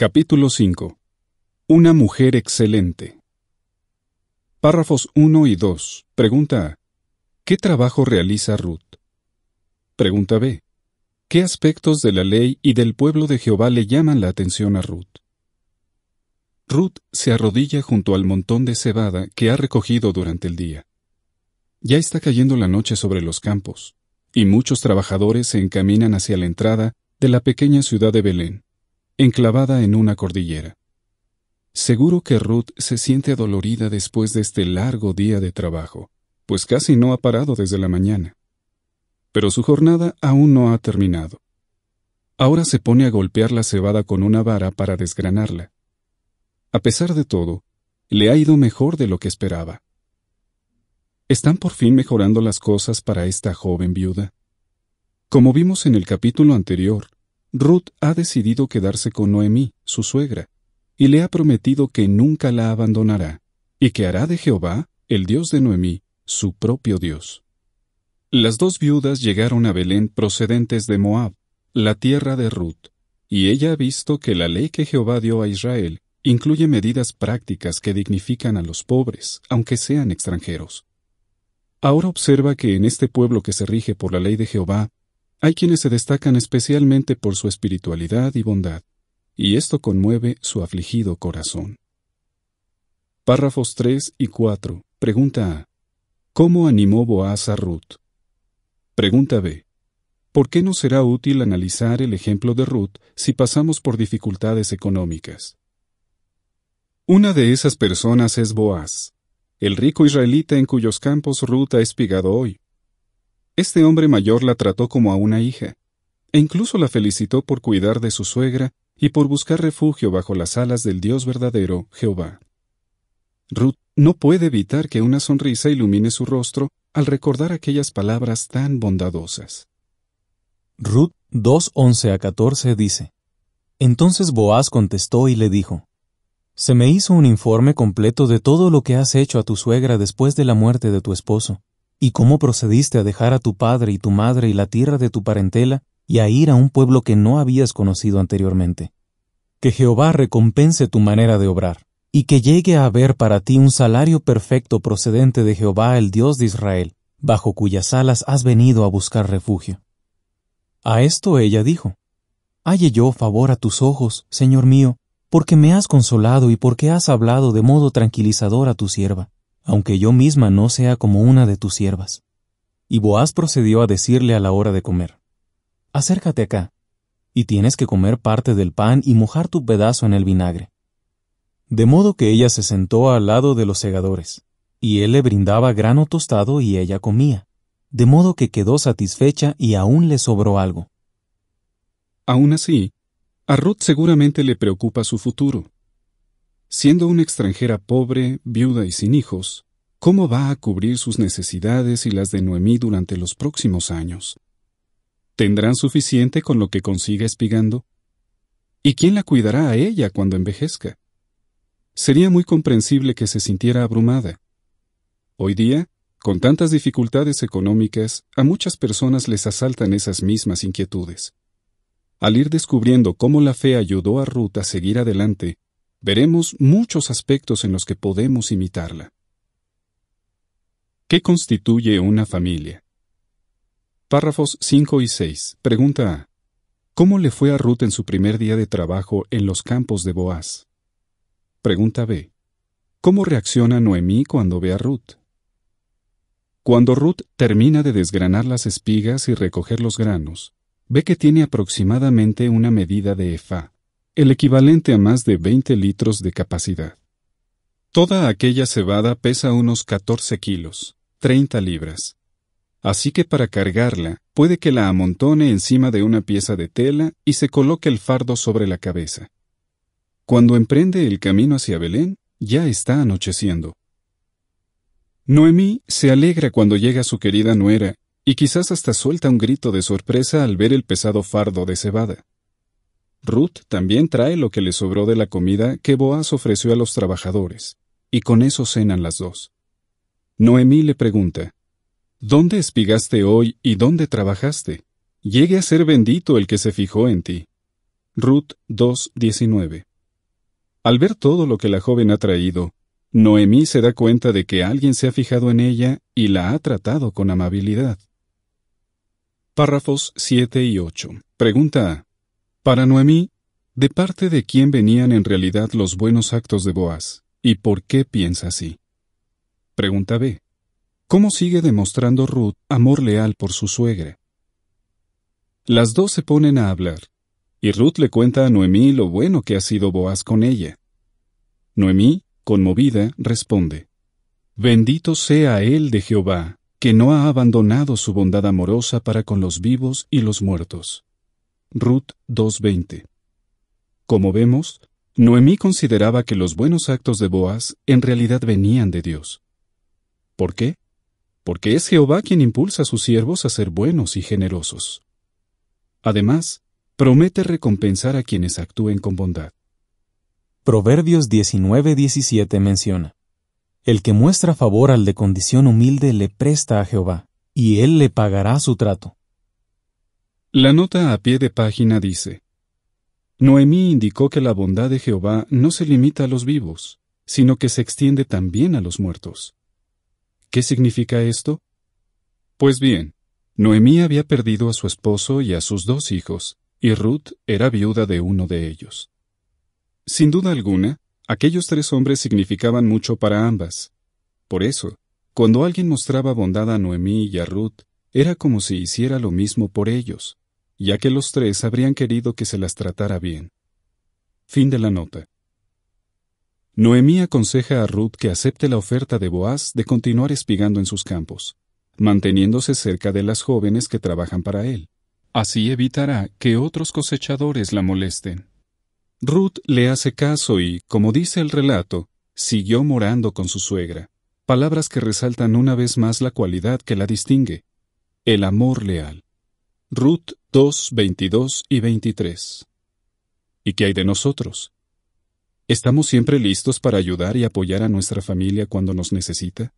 Capítulo 5. Una mujer excelente. Párrafos 1 y 2. Pregunta A. ¿Qué trabajo realiza Ruth? Pregunta B. ¿Qué aspectos de la ley y del pueblo de Jehová le llaman la atención a Ruth? Ruth se arrodilla junto al montón de cebada que ha recogido durante el día. Ya está cayendo la noche sobre los campos, y muchos trabajadores se encaminan hacia la entrada de la pequeña ciudad de Belén enclavada en una cordillera. Seguro que Ruth se siente adolorida después de este largo día de trabajo, pues casi no ha parado desde la mañana. Pero su jornada aún no ha terminado. Ahora se pone a golpear la cebada con una vara para desgranarla. A pesar de todo, le ha ido mejor de lo que esperaba. ¿Están por fin mejorando las cosas para esta joven viuda? Como vimos en el capítulo anterior, Ruth ha decidido quedarse con Noemí, su suegra, y le ha prometido que nunca la abandonará, y que hará de Jehová, el Dios de Noemí, su propio Dios. Las dos viudas llegaron a Belén procedentes de Moab, la tierra de Ruth, y ella ha visto que la ley que Jehová dio a Israel incluye medidas prácticas que dignifican a los pobres, aunque sean extranjeros. Ahora observa que en este pueblo que se rige por la ley de Jehová hay quienes se destacan especialmente por su espiritualidad y bondad, y esto conmueve su afligido corazón. Párrafos 3 y 4. Pregunta A. ¿Cómo animó Boaz a Ruth? Pregunta B. ¿Por qué no será útil analizar el ejemplo de Ruth si pasamos por dificultades económicas? Una de esas personas es Boaz, el rico israelita en cuyos campos Ruth ha espigado hoy, este hombre mayor la trató como a una hija, e incluso la felicitó por cuidar de su suegra y por buscar refugio bajo las alas del Dios verdadero, Jehová. Ruth no puede evitar que una sonrisa ilumine su rostro al recordar aquellas palabras tan bondadosas. Ruth 2.11 a 14 dice, Entonces Boaz contestó y le dijo, Se me hizo un informe completo de todo lo que has hecho a tu suegra después de la muerte de tu esposo, ¿Y cómo procediste a dejar a tu padre y tu madre y la tierra de tu parentela y a ir a un pueblo que no habías conocido anteriormente? Que Jehová recompense tu manera de obrar, y que llegue a haber para ti un salario perfecto procedente de Jehová el Dios de Israel, bajo cuyas alas has venido a buscar refugio. A esto ella dijo, Halle yo favor a tus ojos, Señor mío, porque me has consolado y porque has hablado de modo tranquilizador a tu sierva aunque yo misma no sea como una de tus siervas. Y Boaz procedió a decirle a la hora de comer, Acércate acá, y tienes que comer parte del pan y mojar tu pedazo en el vinagre. De modo que ella se sentó al lado de los segadores, y él le brindaba grano tostado y ella comía, de modo que quedó satisfecha y aún le sobró algo. Aún así, a Ruth seguramente le preocupa su futuro. Siendo una extranjera pobre, viuda y sin hijos, ¿cómo va a cubrir sus necesidades y las de Noemí durante los próximos años? ¿Tendrán suficiente con lo que consiga espigando? ¿Y quién la cuidará a ella cuando envejezca? Sería muy comprensible que se sintiera abrumada. Hoy día, con tantas dificultades económicas, a muchas personas les asaltan esas mismas inquietudes. Al ir descubriendo cómo la fe ayudó a Ruth a seguir adelante, veremos muchos aspectos en los que podemos imitarla. ¿Qué constituye una familia? Párrafos 5 y 6. Pregunta A. ¿Cómo le fue a Ruth en su primer día de trabajo en los campos de Boaz? Pregunta B. ¿Cómo reacciona Noemí cuando ve a Ruth? Cuando Ruth termina de desgranar las espigas y recoger los granos, ve que tiene aproximadamente una medida de efa, el equivalente a más de 20 litros de capacidad. Toda aquella cebada pesa unos 14 kilos, 30 libras. Así que para cargarla, puede que la amontone encima de una pieza de tela y se coloque el fardo sobre la cabeza. Cuando emprende el camino hacia Belén, ya está anocheciendo. Noemí se alegra cuando llega su querida nuera, y quizás hasta suelta un grito de sorpresa al ver el pesado fardo de cebada. Ruth también trae lo que le sobró de la comida que Boaz ofreció a los trabajadores, y con eso cenan las dos. Noemí le pregunta, ¿Dónde espigaste hoy y dónde trabajaste? Llegue a ser bendito el que se fijó en ti. Ruth 2.19 Al ver todo lo que la joven ha traído, Noemí se da cuenta de que alguien se ha fijado en ella y la ha tratado con amabilidad. Párrafos 7 y 8. Pregunta A. Para Noemí, ¿de parte de quién venían en realidad los buenos actos de Boaz? ¿Y por qué piensa así? Pregunta B. ¿Cómo sigue demostrando Ruth amor leal por su suegra? Las dos se ponen a hablar, y Ruth le cuenta a Noemí lo bueno que ha sido Boaz con ella. Noemí, conmovida, responde, Bendito sea él de Jehová, que no ha abandonado su bondad amorosa para con los vivos y los muertos. Ruth 2.20. Como vemos, Noemí consideraba que los buenos actos de Boaz en realidad venían de Dios. ¿Por qué? Porque es Jehová quien impulsa a sus siervos a ser buenos y generosos. Además, promete recompensar a quienes actúen con bondad. Proverbios 19:17 menciona, El que muestra favor al de condición humilde le presta a Jehová, y él le pagará su trato. La nota a pie de página dice, Noemí indicó que la bondad de Jehová no se limita a los vivos, sino que se extiende también a los muertos. ¿Qué significa esto? Pues bien, Noemí había perdido a su esposo y a sus dos hijos, y Ruth era viuda de uno de ellos. Sin duda alguna, aquellos tres hombres significaban mucho para ambas. Por eso, cuando alguien mostraba bondad a Noemí y a Ruth, era como si hiciera lo mismo por ellos, ya que los tres habrían querido que se las tratara bien. Fin de la nota. Noemí aconseja a Ruth que acepte la oferta de Boaz de continuar espigando en sus campos, manteniéndose cerca de las jóvenes que trabajan para él. Así evitará que otros cosechadores la molesten. Ruth le hace caso y, como dice el relato, siguió morando con su suegra, palabras que resaltan una vez más la cualidad que la distingue, el amor leal. Ruth 2, 22 y 23. ¿Y qué hay de nosotros? ¿Estamos siempre listos para ayudar y apoyar a nuestra familia cuando nos necesita?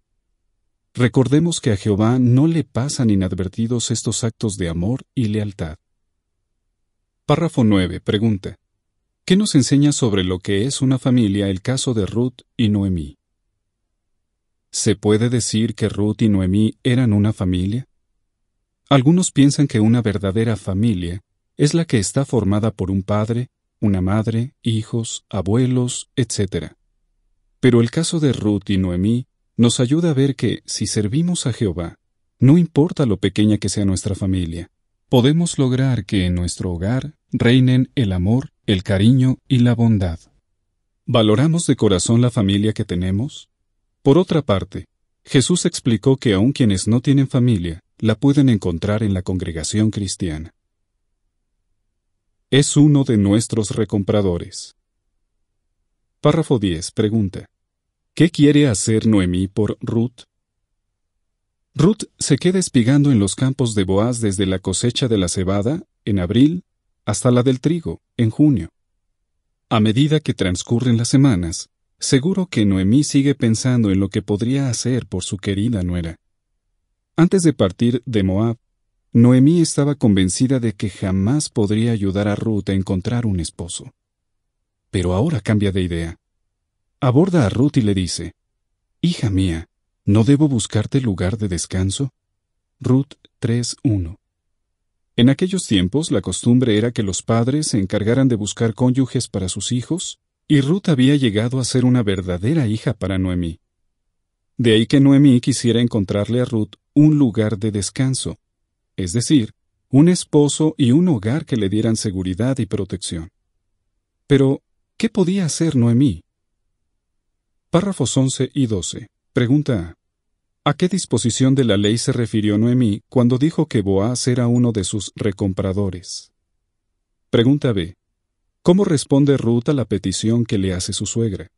Recordemos que a Jehová no le pasan inadvertidos estos actos de amor y lealtad. Párrafo 9. Pregunta. ¿Qué nos enseña sobre lo que es una familia el caso de Ruth y Noemí? ¿Se puede decir que Ruth y Noemí eran una familia? Algunos piensan que una verdadera familia es la que está formada por un padre, una madre, hijos, abuelos, etc. Pero el caso de Ruth y Noemí nos ayuda a ver que, si servimos a Jehová, no importa lo pequeña que sea nuestra familia, podemos lograr que en nuestro hogar reinen el amor, el cariño y la bondad. ¿Valoramos de corazón la familia que tenemos? Por otra parte, Jesús explicó que aun quienes no tienen familia, la pueden encontrar en la congregación cristiana. Es uno de nuestros recompradores. Párrafo 10. Pregunta. ¿Qué quiere hacer Noemí por Ruth? Ruth se queda espigando en los campos de Boaz desde la cosecha de la cebada, en abril, hasta la del trigo, en junio. A medida que transcurren las semanas, Seguro que Noemí sigue pensando en lo que podría hacer por su querida nuera. Antes de partir de Moab, Noemí estaba convencida de que jamás podría ayudar a Ruth a encontrar un esposo. Pero ahora cambia de idea. Aborda a Ruth y le dice, Hija mía, ¿no debo buscarte lugar de descanso? Ruth 3.1 En aquellos tiempos la costumbre era que los padres se encargaran de buscar cónyuges para sus hijos y Ruth había llegado a ser una verdadera hija para Noemí. De ahí que Noemí quisiera encontrarle a Ruth un lugar de descanso, es decir, un esposo y un hogar que le dieran seguridad y protección. Pero, ¿qué podía hacer Noemí? Párrafos 11 y 12. Pregunta A. ¿A qué disposición de la ley se refirió Noemí cuando dijo que Boaz era uno de sus recompradores? Pregunta B. ¿Cómo responde Ruth a la petición que le hace su suegra?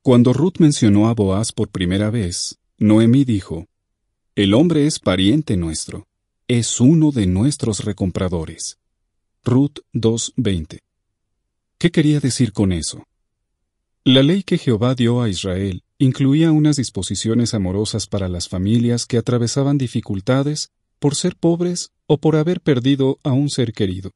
Cuando Ruth mencionó a Boaz por primera vez, Noemí dijo, El hombre es pariente nuestro, es uno de nuestros recompradores. Ruth 2.20. ¿Qué quería decir con eso? La ley que Jehová dio a Israel incluía unas disposiciones amorosas para las familias que atravesaban dificultades por ser pobres o por haber perdido a un ser querido.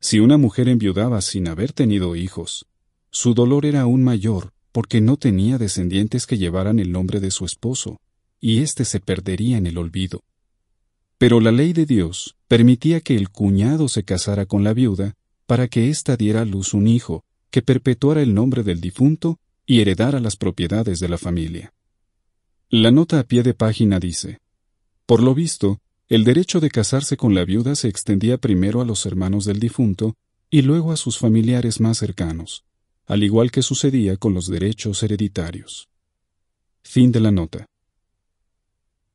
Si una mujer enviudaba sin haber tenido hijos, su dolor era aún mayor porque no tenía descendientes que llevaran el nombre de su esposo, y éste se perdería en el olvido. Pero la ley de Dios permitía que el cuñado se casara con la viuda para que ésta diera a luz un hijo que perpetuara el nombre del difunto y heredara las propiedades de la familia. La nota a pie de página dice, Por lo visto, el derecho de casarse con la viuda se extendía primero a los hermanos del difunto y luego a sus familiares más cercanos, al igual que sucedía con los derechos hereditarios. Fin de la nota.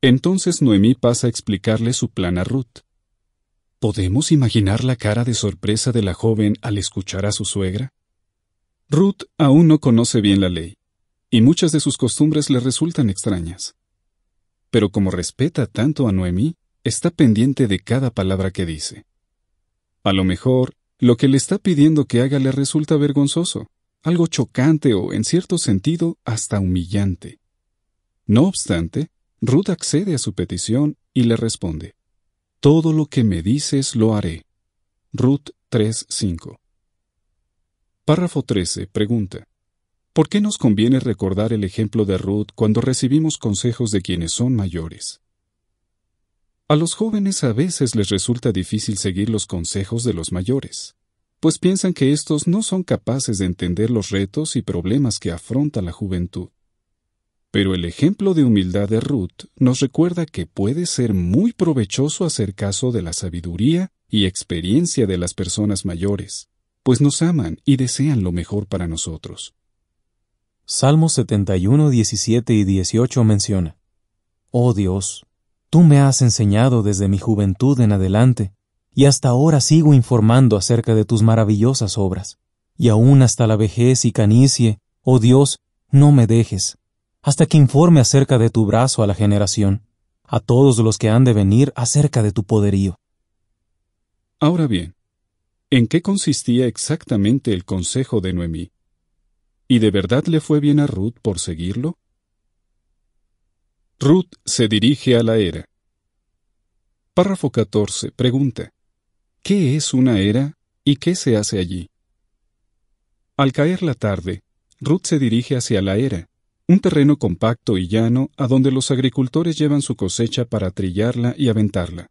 Entonces Noemí pasa a explicarle su plan a Ruth. ¿Podemos imaginar la cara de sorpresa de la joven al escuchar a su suegra? Ruth aún no conoce bien la ley, y muchas de sus costumbres le resultan extrañas. Pero como respeta tanto a Noemí, está pendiente de cada palabra que dice. A lo mejor, lo que le está pidiendo que haga le resulta vergonzoso, algo chocante o, en cierto sentido, hasta humillante. No obstante, Ruth accede a su petición y le responde, Todo lo que me dices lo haré. Ruth 3.5. Párrafo 13. Pregunta. ¿Por qué nos conviene recordar el ejemplo de Ruth cuando recibimos consejos de quienes son mayores? A los jóvenes a veces les resulta difícil seguir los consejos de los mayores, pues piensan que estos no son capaces de entender los retos y problemas que afronta la juventud. Pero el ejemplo de humildad de Ruth nos recuerda que puede ser muy provechoso hacer caso de la sabiduría y experiencia de las personas mayores, pues nos aman y desean lo mejor para nosotros. Salmos 71, 17 y 18 menciona, Oh Dios, Tú me has enseñado desde mi juventud en adelante, y hasta ahora sigo informando acerca de tus maravillosas obras. Y aún hasta la vejez y canicie, oh Dios, no me dejes, hasta que informe acerca de tu brazo a la generación, a todos los que han de venir acerca de tu poderío. Ahora bien, ¿en qué consistía exactamente el consejo de Noemí? ¿Y de verdad le fue bien a Ruth por seguirlo? Ruth se dirige a la era. Párrafo 14. Pregunta. ¿Qué es una era y qué se hace allí? Al caer la tarde, Ruth se dirige hacia la era, un terreno compacto y llano a donde los agricultores llevan su cosecha para trillarla y aventarla.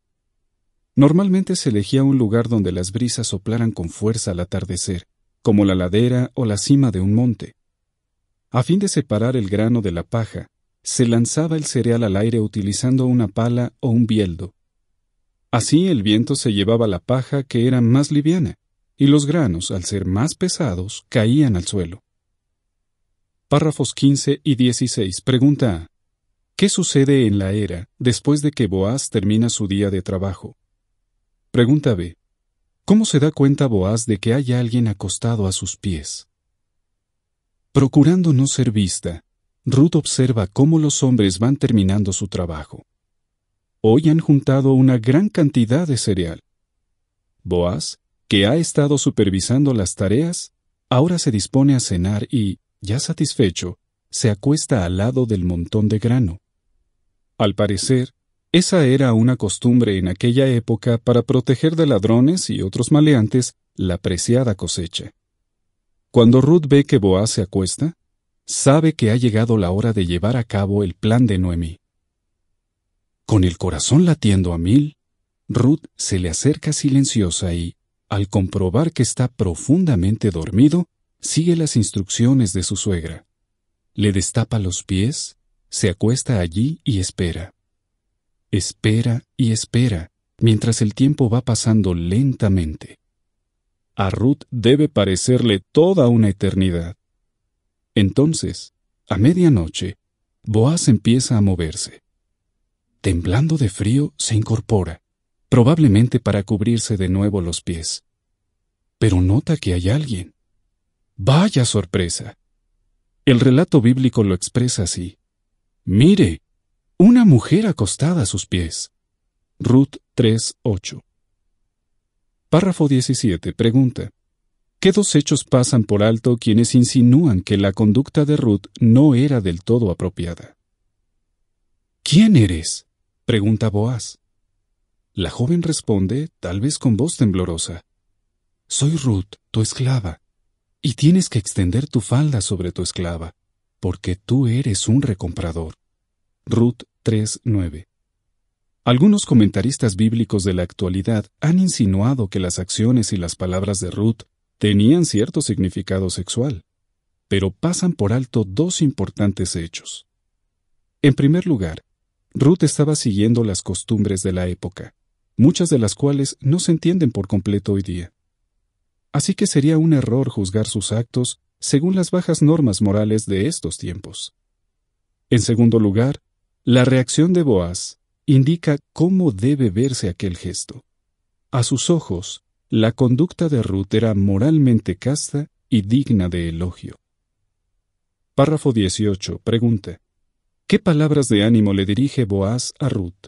Normalmente se elegía un lugar donde las brisas soplaran con fuerza al atardecer, como la ladera o la cima de un monte. A fin de separar el grano de la paja, se lanzaba el cereal al aire utilizando una pala o un bieldo. Así el viento se llevaba la paja que era más liviana, y los granos, al ser más pesados, caían al suelo. Párrafos 15 y 16. Pregunta ¿Qué sucede en la era después de que Boaz termina su día de trabajo? Pregunta B. ¿Cómo se da cuenta Boaz de que hay alguien acostado a sus pies? Procurando no ser vista, Ruth observa cómo los hombres van terminando su trabajo. Hoy han juntado una gran cantidad de cereal. Boaz, que ha estado supervisando las tareas, ahora se dispone a cenar y, ya satisfecho, se acuesta al lado del montón de grano. Al parecer, esa era una costumbre en aquella época para proteger de ladrones y otros maleantes la preciada cosecha. Cuando Ruth ve que Boaz se acuesta, sabe que ha llegado la hora de llevar a cabo el plan de Noemí. Con el corazón latiendo a mil, Ruth se le acerca silenciosa y, al comprobar que está profundamente dormido, sigue las instrucciones de su suegra. Le destapa los pies, se acuesta allí y espera. Espera y espera, mientras el tiempo va pasando lentamente. A Ruth debe parecerle toda una eternidad. Entonces, a medianoche, Boaz empieza a moverse. Temblando de frío, se incorpora, probablemente para cubrirse de nuevo los pies. Pero nota que hay alguien. Vaya sorpresa. El relato bíblico lo expresa así. Mire, una mujer acostada a sus pies. Ruth 3.8. Párrafo 17. Pregunta. ¿Qué dos hechos pasan por alto quienes insinúan que la conducta de Ruth no era del todo apropiada? ¿Quién eres? pregunta Boaz. La joven responde, tal vez con voz temblorosa. Soy Ruth, tu esclava, y tienes que extender tu falda sobre tu esclava, porque tú eres un recomprador. Ruth 3.9 algunos comentaristas bíblicos de la actualidad han insinuado que las acciones y las palabras de Ruth tenían cierto significado sexual, pero pasan por alto dos importantes hechos. En primer lugar, Ruth estaba siguiendo las costumbres de la época, muchas de las cuales no se entienden por completo hoy día. Así que sería un error juzgar sus actos según las bajas normas morales de estos tiempos. En segundo lugar, la reacción de Boaz indica cómo debe verse aquel gesto. A sus ojos, la conducta de Ruth era moralmente casta y digna de elogio. Párrafo 18. Pregunta. ¿Qué palabras de ánimo le dirige Boaz a Ruth?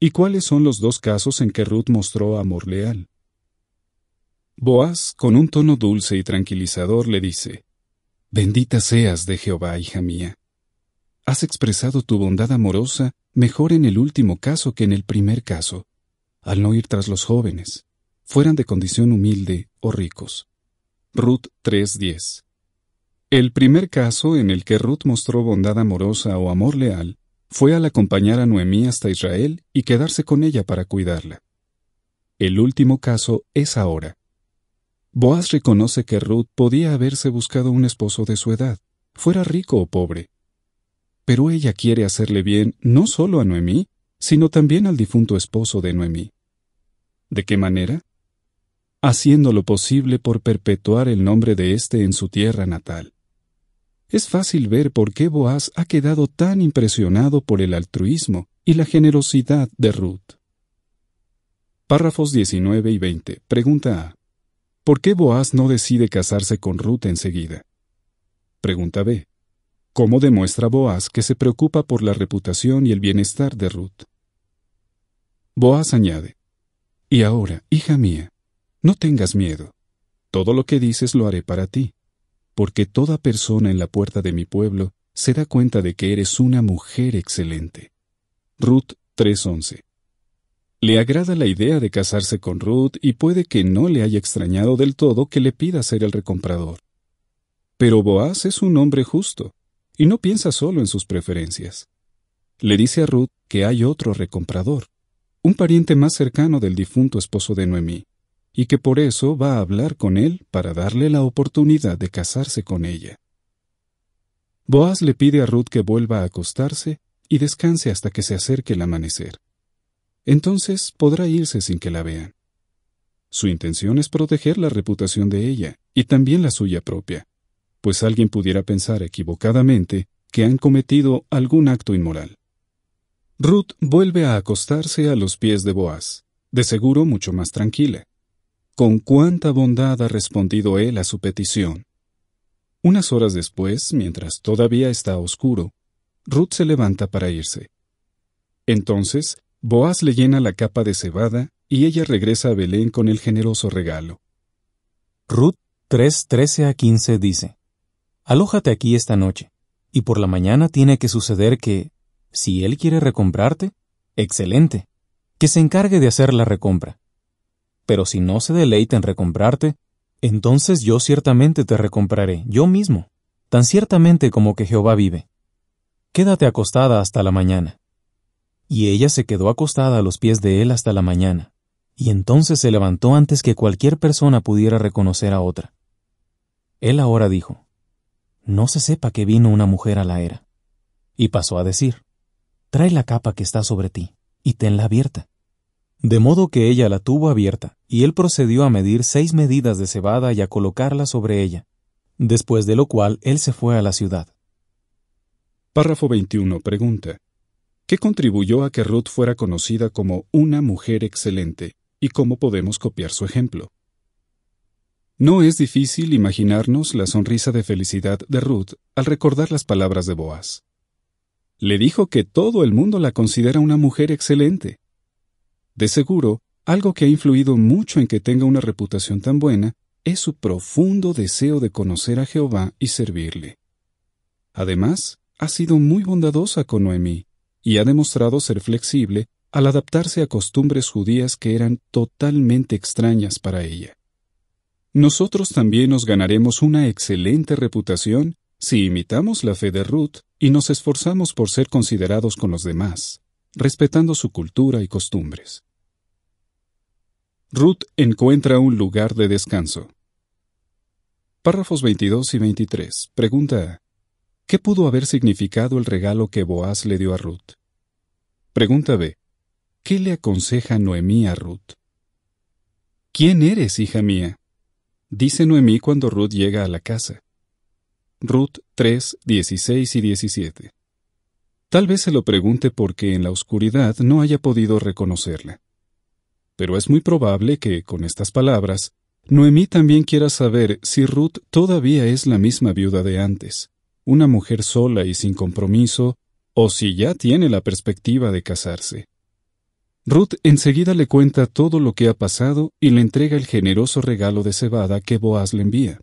¿Y cuáles son los dos casos en que Ruth mostró amor leal? Boaz, con un tono dulce y tranquilizador, le dice, Bendita seas de Jehová, hija mía. Has expresado tu bondad amorosa mejor en el último caso que en el primer caso, al no ir tras los jóvenes fueran de condición humilde o ricos. Ruth 3.10 El primer caso en el que Ruth mostró bondad amorosa o amor leal fue al acompañar a Noemí hasta Israel y quedarse con ella para cuidarla. El último caso es ahora. Boaz reconoce que Ruth podía haberse buscado un esposo de su edad, fuera rico o pobre. Pero ella quiere hacerle bien no solo a Noemí, sino también al difunto esposo de Noemí. ¿De qué manera? haciendo lo posible por perpetuar el nombre de éste en su tierra natal. Es fácil ver por qué Boaz ha quedado tan impresionado por el altruismo y la generosidad de Ruth. Párrafos 19 y 20. Pregunta A. ¿Por qué Boaz no decide casarse con Ruth enseguida? Pregunta B. ¿Cómo demuestra Boaz que se preocupa por la reputación y el bienestar de Ruth? Boaz añade, Y ahora, hija mía, no tengas miedo. Todo lo que dices lo haré para ti, porque toda persona en la puerta de mi pueblo se da cuenta de que eres una mujer excelente. Ruth 3:11 le agrada la idea de casarse con Ruth y puede que no le haya extrañado del todo que le pida ser el recomprador. Pero Boaz es un hombre justo, y no piensa solo en sus preferencias. Le dice a Ruth que hay otro recomprador, un pariente más cercano del difunto esposo de Noemí, y que por eso va a hablar con él para darle la oportunidad de casarse con ella. Boaz le pide a Ruth que vuelva a acostarse y descanse hasta que se acerque el amanecer. Entonces podrá irse sin que la vean. Su intención es proteger la reputación de ella y también la suya propia, pues alguien pudiera pensar equivocadamente que han cometido algún acto inmoral. Ruth vuelve a acostarse a los pies de Boaz, de seguro mucho más tranquila, con cuánta bondad ha respondido él a su petición. Unas horas después, mientras todavía está oscuro, Ruth se levanta para irse. Entonces, Boaz le llena la capa de cebada y ella regresa a Belén con el generoso regalo. Ruth 3:13 a 15 dice, Alójate aquí esta noche, y por la mañana tiene que suceder que, si él quiere recomprarte, excelente, que se encargue de hacer la recompra. Pero si no se deleita en recomprarte, entonces yo ciertamente te recompraré, yo mismo, tan ciertamente como que Jehová vive. Quédate acostada hasta la mañana. Y ella se quedó acostada a los pies de él hasta la mañana, y entonces se levantó antes que cualquier persona pudiera reconocer a otra. Él ahora dijo, No se sepa que vino una mujer a la era. Y pasó a decir, Trae la capa que está sobre ti, y tenla abierta. De modo que ella la tuvo abierta, y él procedió a medir seis medidas de cebada y a colocarla sobre ella, después de lo cual él se fue a la ciudad. Párrafo 21. Pregunta. ¿Qué contribuyó a que Ruth fuera conocida como una mujer excelente y cómo podemos copiar su ejemplo? No es difícil imaginarnos la sonrisa de felicidad de Ruth al recordar las palabras de Boaz. Le dijo que todo el mundo la considera una mujer excelente, de seguro, algo que ha influido mucho en que tenga una reputación tan buena es su profundo deseo de conocer a Jehová y servirle. Además, ha sido muy bondadosa con Noemí, y ha demostrado ser flexible al adaptarse a costumbres judías que eran totalmente extrañas para ella. Nosotros también nos ganaremos una excelente reputación si imitamos la fe de Ruth y nos esforzamos por ser considerados con los demás, respetando su cultura y costumbres. Ruth encuentra un lugar de descanso. Párrafos 22 y 23. Pregunta. A. ¿Qué pudo haber significado el regalo que Boaz le dio a Ruth? Pregunta B. ¿Qué le aconseja Noemí a Ruth? ¿Quién eres, hija mía? Dice Noemí cuando Ruth llega a la casa. Ruth 3, 16 y 17. Tal vez se lo pregunte porque en la oscuridad no haya podido reconocerla pero es muy probable que, con estas palabras, Noemí también quiera saber si Ruth todavía es la misma viuda de antes, una mujer sola y sin compromiso, o si ya tiene la perspectiva de casarse. Ruth enseguida le cuenta todo lo que ha pasado y le entrega el generoso regalo de cebada que Boaz le envía.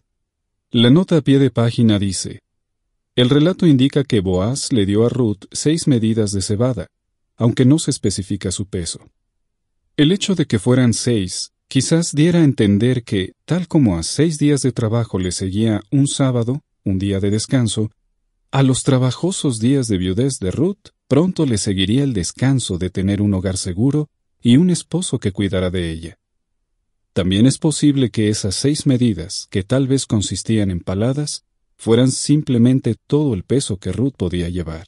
La nota a pie de página dice, El relato indica que Boaz le dio a Ruth seis medidas de cebada, aunque no se especifica su peso. El hecho de que fueran seis quizás diera a entender que, tal como a seis días de trabajo le seguía un sábado, un día de descanso, a los trabajosos días de viudez de Ruth pronto le seguiría el descanso de tener un hogar seguro y un esposo que cuidara de ella. También es posible que esas seis medidas, que tal vez consistían en paladas, fueran simplemente todo el peso que Ruth podía llevar.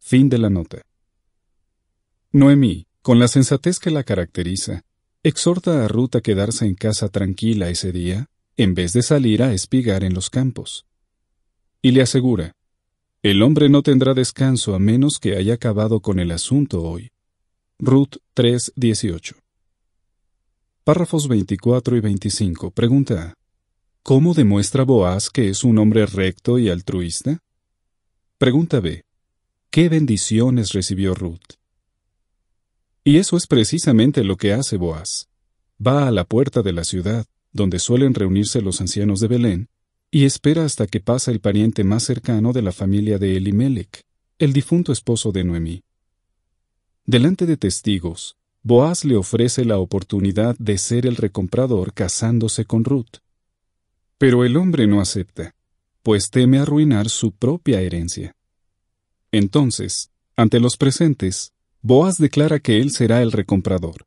Fin de la nota. Noemí, con la sensatez que la caracteriza, exhorta a Ruth a quedarse en casa tranquila ese día, en vez de salir a espigar en los campos. Y le asegura, el hombre no tendrá descanso a menos que haya acabado con el asunto hoy. Ruth 3.18 Párrafos 24 y 25. Pregunta. A. ¿Cómo demuestra Boaz que es un hombre recto y altruista? Pregunta B. ¿Qué bendiciones recibió Ruth? Y eso es precisamente lo que hace Boaz. Va a la puerta de la ciudad, donde suelen reunirse los ancianos de Belén, y espera hasta que pasa el pariente más cercano de la familia de Elimelech, el difunto esposo de Noemí. Delante de testigos, Boaz le ofrece la oportunidad de ser el recomprador casándose con Ruth. Pero el hombre no acepta, pues teme arruinar su propia herencia. Entonces, ante los presentes, Boaz declara que él será el recomprador.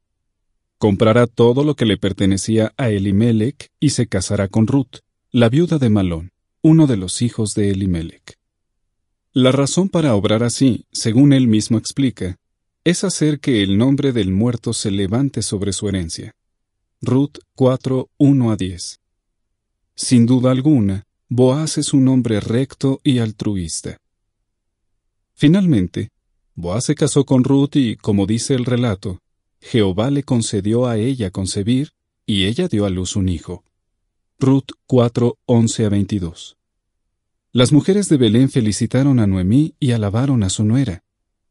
Comprará todo lo que le pertenecía a Elimelech y se casará con Ruth, la viuda de Malón, uno de los hijos de Elimelech. La razón para obrar así, según él mismo explica, es hacer que el nombre del muerto se levante sobre su herencia. Ruth 41 a 10. Sin duda alguna, Boaz es un hombre recto y altruista. Finalmente, Boaz se casó con Ruth y, como dice el relato, Jehová le concedió a ella concebir, y ella dio a luz un hijo. Ruth 4, a 22. Las mujeres de Belén felicitaron a Noemí y alabaron a su nuera,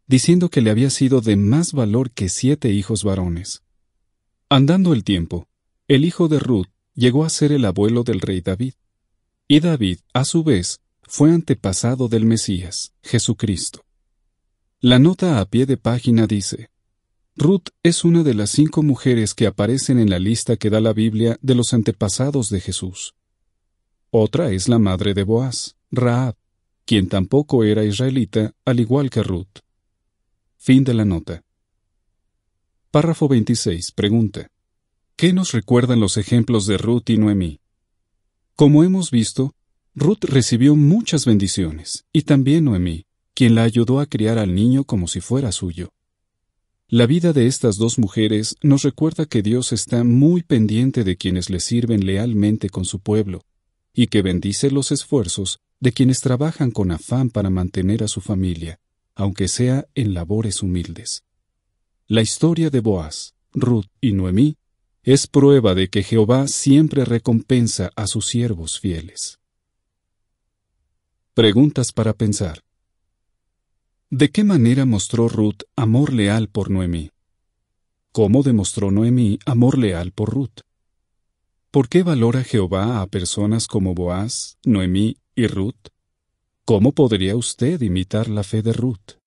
diciendo que le había sido de más valor que siete hijos varones. Andando el tiempo, el hijo de Ruth llegó a ser el abuelo del rey David, y David, a su vez, fue antepasado del Mesías, Jesucristo. La nota a pie de página dice, Ruth es una de las cinco mujeres que aparecen en la lista que da la Biblia de los antepasados de Jesús. Otra es la madre de Boaz, Raab, quien tampoco era israelita, al igual que Ruth. Fin de la nota. Párrafo 26. Pregunta. ¿Qué nos recuerdan los ejemplos de Ruth y Noemí? Como hemos visto, Ruth recibió muchas bendiciones, y también Noemí quien la ayudó a criar al niño como si fuera suyo. La vida de estas dos mujeres nos recuerda que Dios está muy pendiente de quienes le sirven lealmente con su pueblo, y que bendice los esfuerzos de quienes trabajan con afán para mantener a su familia, aunque sea en labores humildes. La historia de Boaz, Ruth y Noemí es prueba de que Jehová siempre recompensa a sus siervos fieles. Preguntas para pensar. ¿De qué manera mostró Ruth amor leal por Noemí? ¿Cómo demostró Noemí amor leal por Ruth? ¿Por qué valora Jehová a personas como Boaz, Noemí y Ruth? ¿Cómo podría usted imitar la fe de Ruth?